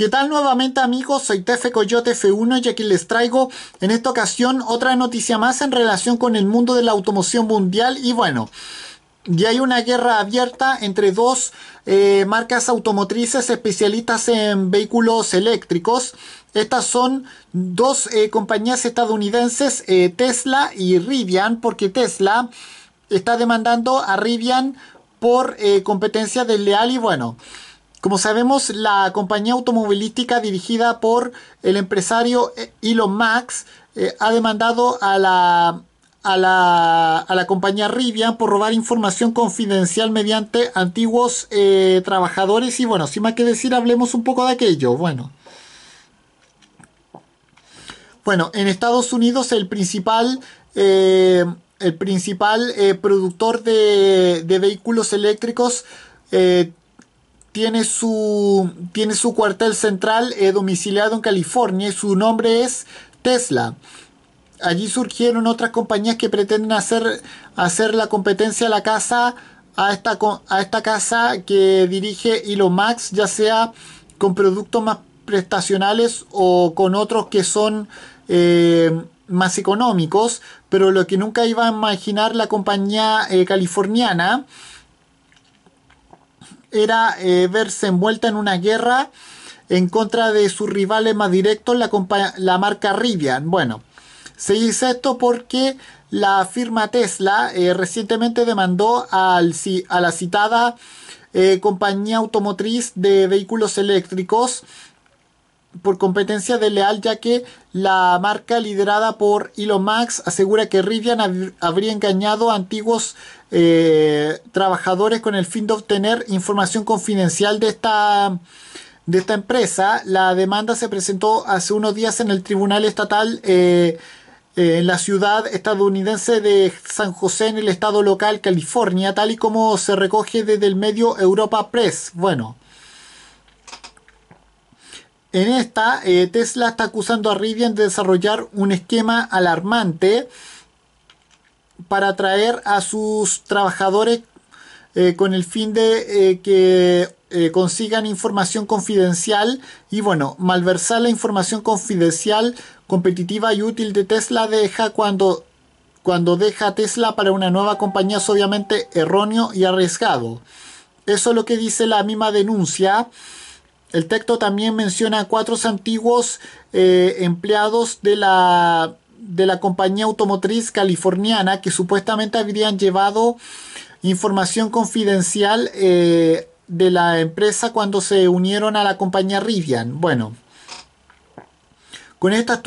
¿Qué tal nuevamente amigos? Soy Tefe Coyote F1 y aquí les traigo en esta ocasión otra noticia más en relación con el mundo de la automoción mundial y bueno, ya hay una guerra abierta entre dos eh, marcas automotrices especialistas en vehículos eléctricos. Estas son dos eh, compañías estadounidenses, eh, Tesla y Rivian, porque Tesla está demandando a Rivian por competencia desleal y bueno. Como sabemos, la compañía automovilística dirigida por el empresario eh, Elon Max eh, ha demandado a la, a, la, a la, compañía Rivian por robar información confidencial mediante antiguos eh, trabajadores. Y bueno, sin más que decir, hablemos un poco de aquello. Bueno. Bueno, en Estados Unidos el principal... el principal productor de, de, vehículos eléctricos tiene su, tiene su cuartel central eh, domiciliado en California y su nombre es Tesla. Allí surgieron otras compañías que pretenden hacer, hacer la competencia a la casa, a esta, a esta casa que dirige Elon Max, ya sea con productos más prestacionales o con otros que son eh, más económicos, pero lo que nunca iba a imaginar la compañía eh, californiana era eh, verse envuelta en una guerra en contra de sus rivales más directos, la, marca Rivian. Bueno, se dice esto porque la firma Tesla eh, recientemente demandó a la citada eh, compañía automotriz de vehículos eléctricos por competencia desleal ya que la marca liderada por Elon Max asegura que Rivian habría engañado a antiguos eh, trabajadores con el fin de obtener información confidencial de esta, de esta empresa. La demanda se presentó hace unos días en el Tribunal Estatal eh, eh, en la ciudad estadounidense de San José en el estado local California, tal y como se recoge desde el medio Europa Press. Bueno. En esta, eh, Tesla está acusando a Rivian de desarrollar un esquema alarmante para atraer a sus trabajadores eh, con el fin de eh, que consigan información confidencial y bueno, malversar la información confidencial, competitiva y útil de Tesla deja cuando, cuando deja Tesla para una nueva compañía es obviamente erróneo y arriesgado. Eso es lo que dice la misma denuncia. El texto también menciona a cuatro antiguos eh, empleados de la, de la compañía automotriz californiana que supuestamente habrían llevado información confidencial eh, de la empresa cuando se unieron a la compañía Rivian. Bueno, con estas,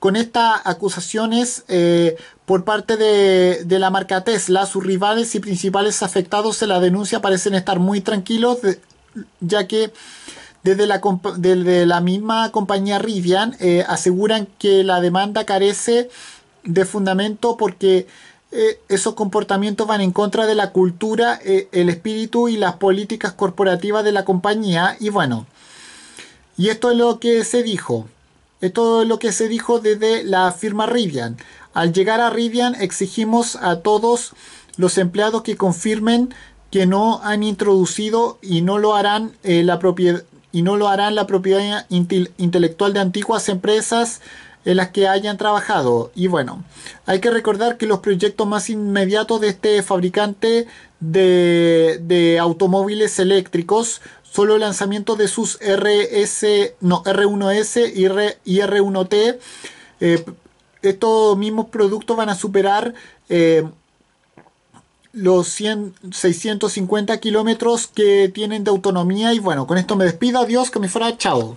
con estas acusaciones eh, por parte de, la marca Tesla, sus rivales y principales afectados en la denuncia parecen estar muy tranquilos, ya que desde la, la misma compañía Rivian eh, aseguran que la demanda carece de fundamento porque eh, esos comportamientos van en contra de la cultura, eh, el espíritu y las políticas corporativas de la compañía. Y bueno, y esto es lo que se dijo. Esto es lo que se dijo desde la firma Rivian. Al llegar a Rivian exigimos a todos los empleados que confirmen que no han introducido y no lo harán la, propiedad, y no lo harán la propiedad intelectual de antiguas empresas en las que hayan trabajado. Y bueno, hay que recordar que los proyectos más inmediatos de este fabricante de, automóviles eléctricos solo el lanzamiento de sus RS, no, R1S y, R, y R1T. Eh, estos mismos productos van a superar eh, los seiscientos 650 kilómetros que tienen de autonomía. Y bueno, con esto me despido. Adiós, que me fuera. Chao.